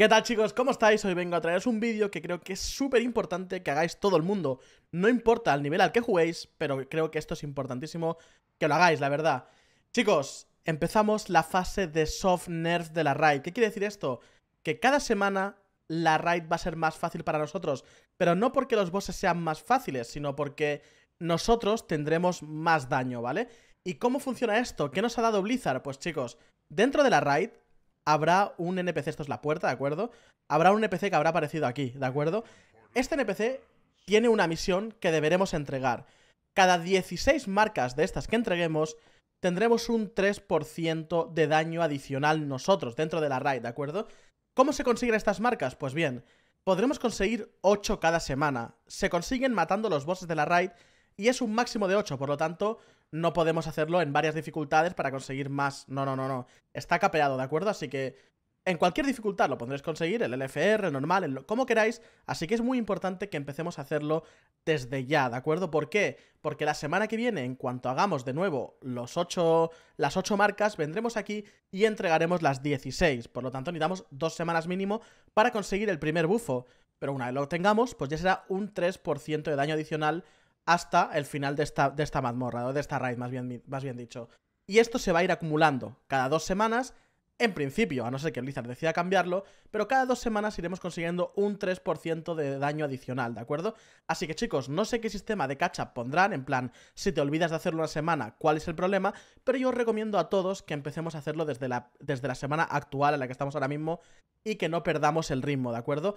¿Qué tal chicos? ¿Cómo estáis? Hoy vengo a traeros un vídeo que creo que es súper importante que hagáis todo el mundo. No importa el nivel al que juguéis, pero creo que esto es importantísimo que lo hagáis, la verdad. Chicos, empezamos la fase de soft nerf de la raid. ¿Qué quiere decir esto? Que cada semana la raid va a ser más fácil para nosotros, pero no porque los bosses sean más fáciles, sino porque nosotros tendremos más daño, ¿vale? ¿Y cómo funciona esto? ¿Qué nos ha dado Blizzard? Pues chicos, dentro de la raid habrá un NPC, esto es la puerta, ¿de acuerdo? Habrá un NPC que habrá aparecido aquí, ¿de acuerdo? Este NPC tiene una misión que deberemos entregar. Cada 16 marcas de estas que entreguemos, tendremos un 3% de daño adicional nosotros dentro de la raid, ¿de acuerdo? ¿Cómo se consiguen estas marcas? Pues bien, podremos conseguir 8 cada semana. Se consiguen matando los bosses de la raid y es un máximo de 8, por lo tanto, no podemos hacerlo en varias dificultades para conseguir más. No, no, no, no. Está capeado, ¿de acuerdo? Así que en cualquier dificultad lo podréis conseguir, el LFR, el normal, como queráis, así que es muy importante que empecemos a hacerlo desde ya, ¿de acuerdo? ¿Por qué? Porque la semana que viene, en cuanto hagamos de nuevo los ocho, las 8 marcas, vendremos aquí y entregaremos las 16, por lo tanto necesitamos dos semanas mínimo para conseguir el primer bufo, pero una vez lo tengamos, pues ya será un 3% de daño adicional hasta el final de esta, de esta mazmorra, o de esta raid, más bien, más bien dicho. Y esto se va a ir acumulando cada dos semanas, en principio, a no ser que Blizzard decida cambiarlo, pero cada dos semanas iremos consiguiendo un 3% de daño adicional, ¿de acuerdo? Así que chicos, no sé qué sistema de catch-up pondrán, en plan, si te olvidas de hacerlo una semana, ¿cuál es el problema? Pero yo os recomiendo a todos que empecemos a hacerlo desde la, desde la semana actual en la que estamos ahora mismo y que no perdamos el ritmo, ¿de acuerdo?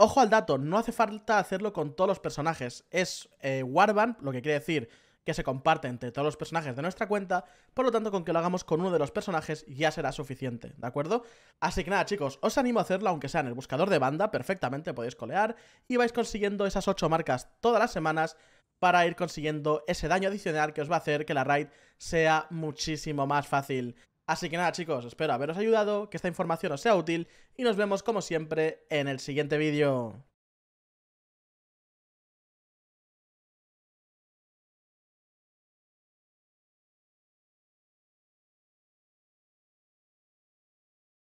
Ojo al dato, no hace falta hacerlo con todos los personajes. Es eh, Warband, lo que quiere decir que se comparte entre todos los personajes de nuestra cuenta, por lo tanto con que lo hagamos con uno de los personajes ya será suficiente, ¿de acuerdo? Así que nada chicos, os animo a hacerlo aunque sea en el buscador de banda, perfectamente podéis colear y vais consiguiendo esas 8 marcas todas las semanas para ir consiguiendo ese daño adicional que os va a hacer que la raid sea muchísimo más fácil. Así que nada chicos, espero haberos ayudado, que esta información os sea útil y nos vemos como siempre en el siguiente vídeo.